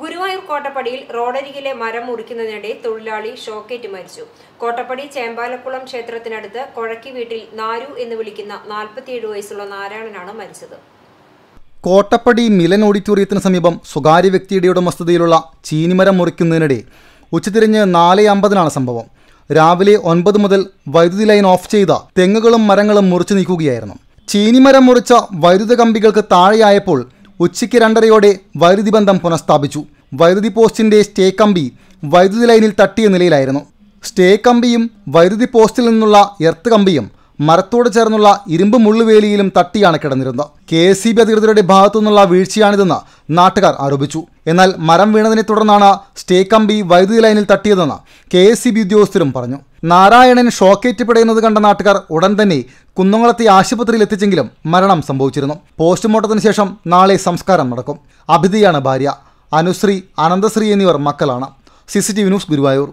ഗുരുവായൂർ കോട്ടപ്പടിയിൽ റോഡരികിലെ മരം മുറിക്കുന്നതിനിടെ തൊഴിലാളി ഷോക്കേറ്റ് മരിച്ചു കോട്ടപ്പടി ചേമ്പാലക്കുളം ക്ഷേത്രത്തിനടുത്ത് കൊഴക്കി വീട്ടിൽ നാരു എന്ന് വിളിക്കുന്ന നാൽപ്പത്തിയേഴ് വയസ്സുള്ള നാരായണനാണ് മരിച്ചത് കോട്ടപ്പടി മിലൻ ഓഡിറ്റോറിയത്തിന് സമീപം സ്വകാര്യ വ്യക്തിയുടെ ഉടമസ്ഥതയിലുള്ള ചീനിമരം മുറിക്കുന്നതിനിടെ ഉച്ചതിരിഞ്ഞ് നാല് അമ്പതിനാണ് സംഭവം രാവിലെ ഒൻപത് മുതൽ വൈദ്യുതി ലൈൻ ഓഫ് ചെയ്ത തെങ്ങുകളും മരങ്ങളും മുറിച്ചു നീക്കുകയായിരുന്നു ചീനിമരം മുറിച്ച വൈദ്യുത കമ്പികൾക്ക് താഴെയായപ്പോൾ ഉച്ചയ്ക്ക് രണ്ടരയോടെ വൈദ്യുതി ബന്ധം പുനഃസ്ഥാപിച്ചു വൈദ്യുതി പോസ്റ്റിൻ്റെ സ്റ്റേ കമ്പി വൈദ്യുതി ലൈനിൽ തട്ടിയ നിലയിലായിരുന്നു സ്റ്റേ കമ്പിയും വൈദ്യുതി പോസ്റ്റിൽ നിന്നുള്ള എർത്ത് കമ്പിയും മരത്തോട് ചേർന്നുള്ള ഇരുമ്പ് മുള്ളുവേലിയിലും തട്ടിയാണ് കിടന്നിരുന്നത് കെ എസ് സി ബി അധികൃതരുടെ ഭാഗത്തുനിന്നുള്ള വീഴ്ചയാണിതെന്ന് നാട്ടുകാർ ആരോപിച്ചു എന്നാൽ മരം വീണതിനെ തുടർന്നാണ് സ്റ്റേ കമ്പി വൈദ്യുതി ലൈനിൽ തട്ടിയതെന്ന് കെ എസ് സി ബി ഉദ്യോഗസ്ഥരും പറഞ്ഞു നാരായണൻ ഷോക്കേറ്റ് പിടയുന്നത് കണ്ട നാട്ടുകാർ ഉടൻ തന്നെ കുന്നംകുളത്തെ ആശുപത്രിയിൽ എത്തിച്ചെങ്കിലും മരണം സംഭവിച്ചിരുന്നു പോസ്റ്റ്മോർട്ടത്തിന് ശേഷം നാളെ സംസ്കാരം നടക്കും അഭിതിയാണ് ഭാര്യ അനുശ്രീ അനന്തശ്രീ എന്നിവർ മക്കളാണ് C C T V news Guruvayur